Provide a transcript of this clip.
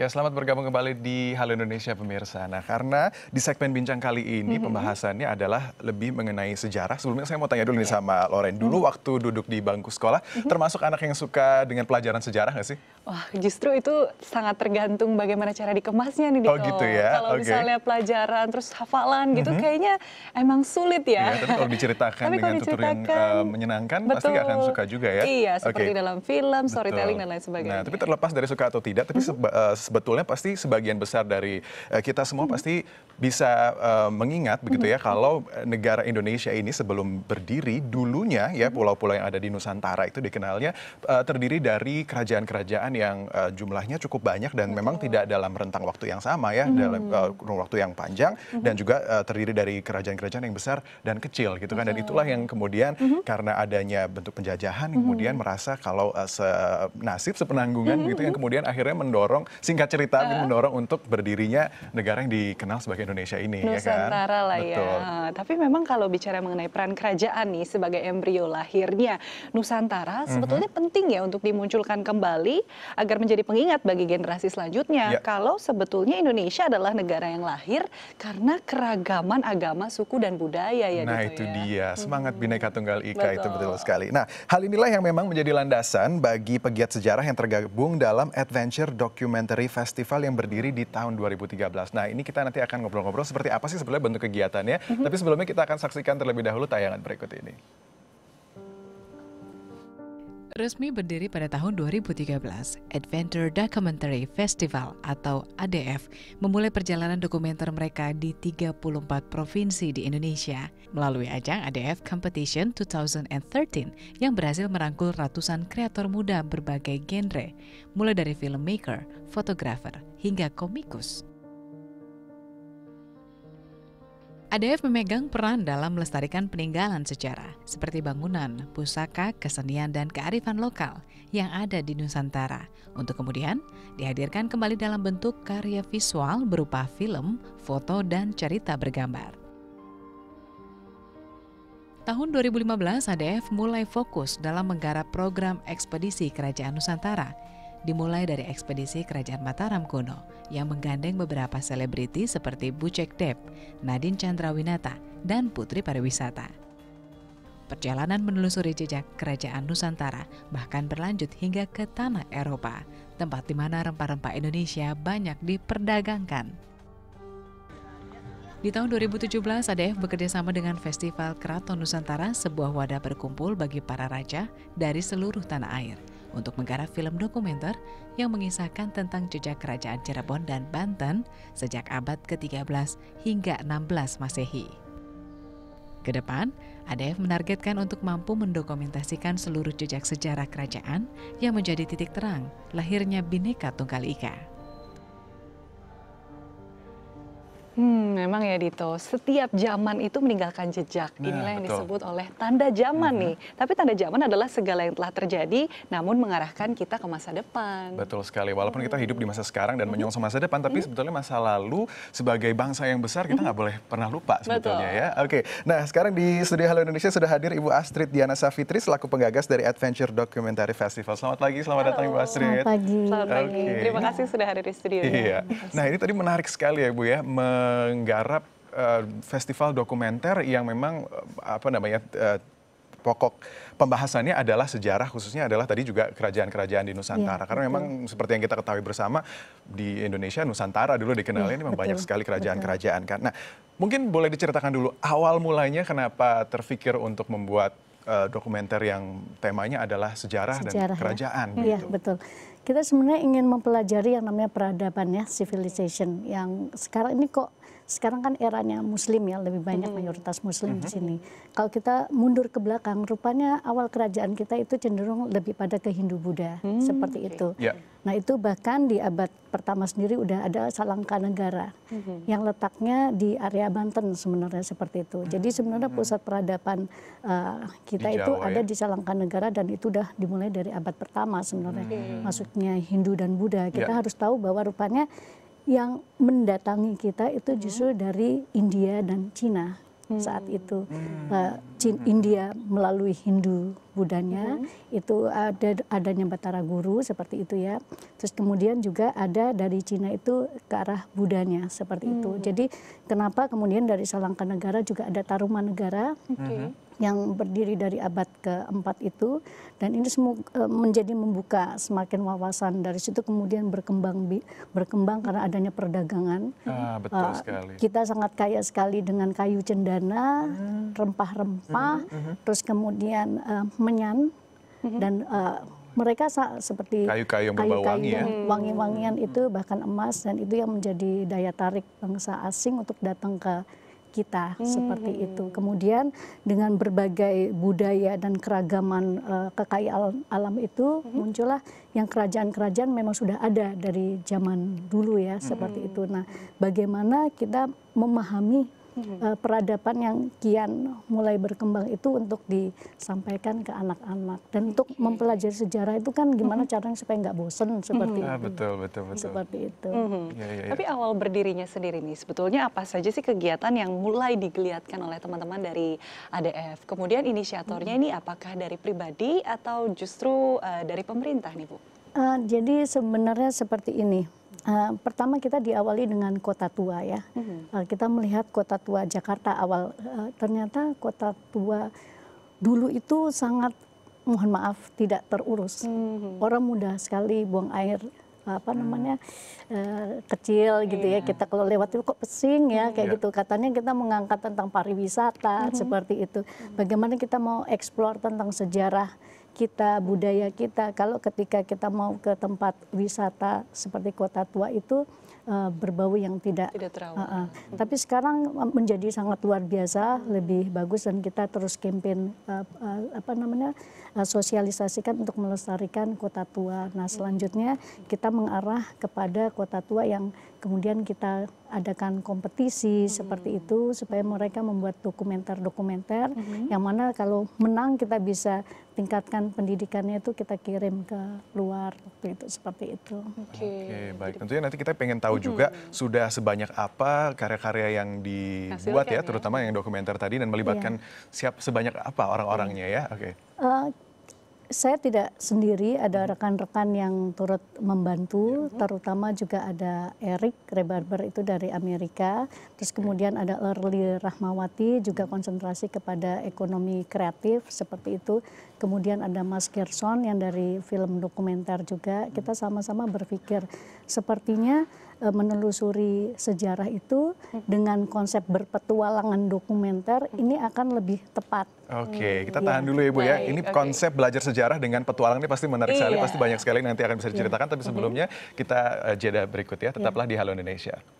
Ya, selamat bergabung kembali di Halo Indonesia pemirsa. Nah, karena di segmen bincang kali ini mm-hmm. pembahasannya adalah lebih mengenai sejarah. Sebelumnya saya mau tanya dulu nih iya. sama Loren. Dulu mm-hmm. waktu duduk di bangku sekolah, mm-hmm. termasuk anak yang suka dengan pelajaran sejarah nggak sih? Wah, justru itu sangat tergantung bagaimana cara dikemasnya nih oh, Dito. Oh gitu ya. Kalau okay. misalnya pelajaran terus hafalan gitu mm-hmm. kayaknya emang sulit ya. ya tapi kalau diceritakan tapi dengan tutur yang uh, menyenangkan betul. pasti akan suka juga ya. Iya, seperti okay. dalam film, storytelling betul. dan lain sebagainya. Nah, tapi terlepas dari suka atau tidak, tapi mm-hmm. Eh, sebetulnya pasti sebagian besar dari uh, kita semua hmm. pasti bisa uh, mengingat begitu ya hmm. kalau eh, negara Indonesia ini sebelum berdiri dulunya ya hmm. pulau-pulau yang ada di Nusantara itu dikenalnya uh, terdiri dari kerajaan-kerajaan yang uh, jumlahnya cukup banyak dan memang tidak dalam rentang waktu yang sama ya hmm. dalam uh, waktu yang panjang hmm. dan juga uh, terdiri dari kerajaan-kerajaan yang besar dan kecil gitu kan dan itulah yang kemudian hmm. karena adanya bentuk penjajahan hmm. kemudian merasa kalau uh, se nasib sepenanggungan gitu yang kemudian akhirnya mendorong singkat singkat cerita uh. mendorong untuk berdirinya negara yang dikenal sebagai Indonesia ini Nusantara ya kan? lah ya. Tapi memang kalau bicara mengenai peran kerajaan nih sebagai embrio lahirnya Nusantara mhm. sebetulnya mm -hmm. penting ya untuk dimunculkan kembali agar menjadi pengingat bagi generasi selanjutnya ya. kalau sebetulnya Indonesia adalah negara yang lahir karena keragaman agama, suku dan budaya ya Nah, gitu, itu ya. dia semangat hmm. bineka Tunggal Ika betul. itu betul sekali. Nah, hal inilah yang memang menjadi landasan bagi pegiat sejarah yang tergabung dalam adventure documentary dari festival yang berdiri di tahun 2013. Nah, ini kita nanti akan ngobrol-ngobrol seperti apa sih sebenarnya bentuk kegiatannya. Mm -hmm. Tapi sebelumnya kita akan saksikan terlebih dahulu tayangan berikut ini. Resmi berdiri pada tahun 2013, Adventure Documentary Festival atau ADF memulai perjalanan dokumenter mereka di 34 provinsi di Indonesia melalui ajang ADF Competition 2013 yang berhasil merangkul ratusan kreator muda berbagai genre, mulai dari filmmaker, fotografer, hingga komikus. ADF memegang peran dalam melestarikan peninggalan sejarah, seperti bangunan, pusaka, kesenian, dan kearifan lokal yang ada di Nusantara, untuk kemudian dihadirkan kembali dalam bentuk karya visual berupa film, foto, dan cerita bergambar. Tahun 2015, ADF mulai fokus dalam menggarap program ekspedisi Kerajaan Nusantara dimulai dari ekspedisi Kerajaan Mataram kuno yang menggandeng beberapa selebriti seperti Bucek Deb, Nadine Chandrawinata, dan Putri Pariwisata. Perjalanan menelusuri jejak kerajaan Nusantara bahkan berlanjut hingga ke tanah Eropa, tempat di mana rempah-rempah Indonesia banyak diperdagangkan. Di tahun 2017, ADF bekerjasama dengan Festival Keraton Nusantara, sebuah wadah berkumpul bagi para raja dari seluruh tanah air untuk menggarap film dokumenter yang mengisahkan tentang jejak kerajaan Cirebon dan Banten sejak abad ke-13 hingga 16 Masehi. Kedepan, ADF menargetkan untuk mampu mendokumentasikan seluruh jejak sejarah kerajaan yang menjadi titik terang lahirnya Bhinneka Tunggal Ika. Hmm, memang ya Dito, setiap zaman itu meninggalkan jejak. Nah, Inilah yang betul. disebut oleh tanda zaman -hmm. nih. Tapi tanda zaman adalah segala yang telah terjadi namun mengarahkan kita ke masa depan. Betul sekali. Walaupun kita hidup di masa sekarang dan mm -hmm. menyongsong masa depan, tapi -hmm. sebetulnya masa lalu sebagai bangsa yang besar kita mhm. nggak boleh pernah lupa sebetulnya betul. ya. Oke. Nah, sekarang di studio Halo Indonesia sudah hadir Ibu Astrid Diana Safitri selaku penggagas dari Adventure Documentary Festival. Selamat pagi, selamat Halo. datang Ibu Astrid. Selamat pagi. Selamat pagi. Okay. Terima kasih sudah hadir di studio. Iya. Ya. Nah, ini tadi menarik sekali ya Bu ya. Me menggarap eh, festival dokumenter yang memang eh, apa namanya eh, pokok pembahasannya adalah sejarah khususnya adalah tadi juga kerajaan-kerajaan di Nusantara ya, karena betul. memang seperti yang kita ketahui bersama di Indonesia Nusantara dulu dikenalnya memang iya, betul, banyak sekali kerajaan-kerajaan kan. Nah, mungkin boleh diceritakan dulu awal mulainya kenapa terpikir untuk membuat uh, dokumenter yang temanya adalah sejarah, sejarah dan ya. kerajaan ya. gitu. Iya, betul kita sebenarnya ingin mempelajari yang namanya peradaban ya, civilization yang sekarang ini kok sekarang kan eranya muslim ya lebih banyak mayoritas muslim di mm-hmm. sini. Kalau kita mundur ke belakang rupanya awal kerajaan kita itu cenderung lebih pada ke Hindu Buddha -hmm. seperti itu. Yeah. Nah, itu bahkan di abad pertama sendiri udah ada Salangka Negara mm-hmm. yang letaknya di area Banten sebenarnya seperti itu. Hmm. Jadi sebenarnya hmm. pusat peradaban uh, kita Jawa, itu ya? ada di Salangka Negara dan itu udah dimulai dari abad pertama sebenarnya. Mm Masuk anaknya Hindu dan Buddha, kita yeah. harus tahu bahwa rupanya yang mendatangi kita itu justru dari India dan Cina saat hmm. itu. Hmm. Uh, India melalui Hindu Budanya hmm. itu ada adanya Batara Guru seperti itu ya. Terus kemudian juga ada dari Cina itu ke arah Budanya seperti hmm. itu. Mm-hmm. Jadi kenapa kemudian dari Salangka Negara juga ada Taruma Negara. Okay. Mm-hmm. yang berdiri dari abad keempat itu dan ini semua eh, menjadi membuka semakin wawasan dari situ kemudian berkembang berkembang karena adanya perdagangan ah, mm-hmm. betul ah, sekali. kita sangat kaya sekali dengan kayu cendana rempah-rempah hmm. hmm. terus kemudian uh, kemenyan mm-hmm. dan uh, mereka seperti kayu-kayu yang kayu wangi ya. Mm-hmm. wangi-wangian itu bahkan emas dan itu yang menjadi daya tarik bangsa asing untuk datang ke kita hmm. seperti mm-hmm. itu. Kemudian dengan berbagai budaya dan keragaman uh, kekayaan alam itu hmm. muncullah yang kerajaan-kerajaan memang sudah ada dari zaman dulu ya hmm. seperti itu. Nah, bagaimana kita memahami Hmm. Eh, peradaban yang kian mulai berkembang itu untuk disampaikan ke anak-anak dan untuk mempelajari sejarah itu kan gimana hmm. caranya supaya nggak bosen seperti hmm. ah, itu. Ah Betul betul betul. Seperti itu. Iya, iya, iya. Tapi awal berdirinya sendiri nih sebetulnya apa saja sih kegiatan yang mulai digeliatkan oleh teman-teman dari ADF? Kemudian inisiatornya ini apakah dari pribadi atau justru uh, dari pemerintah nih Bu? Uh, jadi sebenarnya seperti ini Uh, pertama kita diawali dengan kota tua ya. Mm-hmm. Uh, kita melihat kota tua Jakarta awal uh, ternyata kota tua dulu itu sangat mohon maaf tidak terurus. Mm-hmm. Orang mudah sekali buang air apa hmm. namanya eh, kecil gitu ya iya. kita kalau lewat itu kok pesing ya kayak iya. gitu katanya kita mengangkat tentang pariwisata hmm. seperti itu hmm. bagaimana kita mau eksplor tentang sejarah kita budaya kita kalau ketika kita mau ke tempat wisata seperti kota tua itu Eh, berbau yang tidak, tidak uh, uh. tapi sekarang menjadi sangat luar biasa lebih bagus dan kita terus campaign uh, uh, apa namanya uh, sosialisasikan untuk melestarikan kota tua nah selanjutnya kita mengarah kepada kota tua yang kemudian kita adakan kompetisi hmm. seperti itu supaya mereka membuat dokumenter-dokumenter hmm. yang mana kalau menang kita bisa tingkatkan pendidikannya itu kita kirim ke luar waktu itu seperti itu. Oke, okay. okay, baik. Tentunya nanti kita pengen tahu hmm. juga sudah sebanyak apa karya-karya yang dibuat Hasilkan ya, ya. terutama yang dokumenter tadi dan melibatkan yeah. siap sebanyak apa orang-orangnya ya. Oke. Okay. Uh, eh, saya tidak sendiri, ada hmm. rekan-rekan yang turut membantu, ya, terutama juga ada Eric Rebarber itu dari Amerika, terus kemudian ada Erli Rahmawati juga hmm. konsentrasi kepada ekonomi kreatif seperti itu, kemudian ada Mas Gerson yang dari film dokumenter juga, kita hmm. sama-sama berpikir sepertinya E, menelusuri sejarah itu dengan konsep berpetualangan dokumenter ini akan lebih tepat. Oke, kita iya. tahan dulu ya Bu ya. Ini okay. konsep belajar sejarah dengan petualang ini pasti menarik sekali, iya. pasti banyak sekali nanti akan bisa diceritakan. Tapi sebelumnya kita e, jeda berikut ya. Tetaplah iya. di Halo Indonesia.